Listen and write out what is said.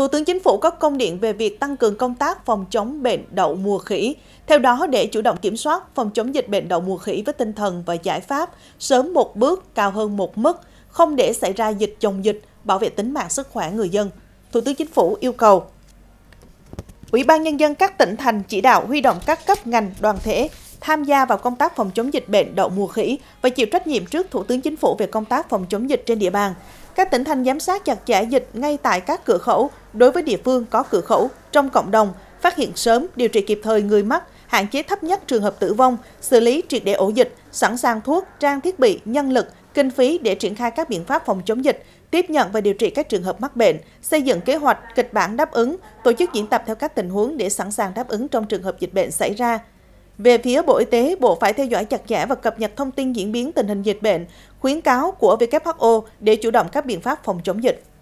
Thủ tướng Chính phủ có công điện về việc tăng cường công tác phòng chống bệnh đậu mùa khỉ. Theo đó, để chủ động kiểm soát phòng chống dịch bệnh đậu mùa khỉ với tinh thần và giải pháp sớm một bước cao hơn một mức, không để xảy ra dịch chồng dịch, bảo vệ tính mạng sức khỏe người dân. Thủ tướng Chính phủ yêu cầu Ủy ban Nhân dân các tỉnh thành chỉ đạo huy động các cấp ngành đoàn thể tham gia vào công tác phòng chống dịch bệnh đậu mùa khỉ và chịu trách nhiệm trước Thủ tướng Chính phủ về công tác phòng chống dịch trên địa bàn. Các tỉnh thành giám sát chặt chẽ dịch ngay tại các cửa khẩu, đối với địa phương có cửa khẩu, trong cộng đồng, phát hiện sớm, điều trị kịp thời người mắc, hạn chế thấp nhất trường hợp tử vong, xử lý triệt để ổ dịch, sẵn sàng thuốc, trang thiết bị, nhân lực, kinh phí để triển khai các biện pháp phòng chống dịch, tiếp nhận và điều trị các trường hợp mắc bệnh, xây dựng kế hoạch, kịch bản đáp ứng, tổ chức diễn tập theo các tình huống để sẵn sàng đáp ứng trong trường hợp dịch bệnh xảy ra. Về phía Bộ Y tế, Bộ phải theo dõi chặt chẽ và cập nhật thông tin diễn biến tình hình dịch bệnh, khuyến cáo của WHO để chủ động các biện pháp phòng chống dịch.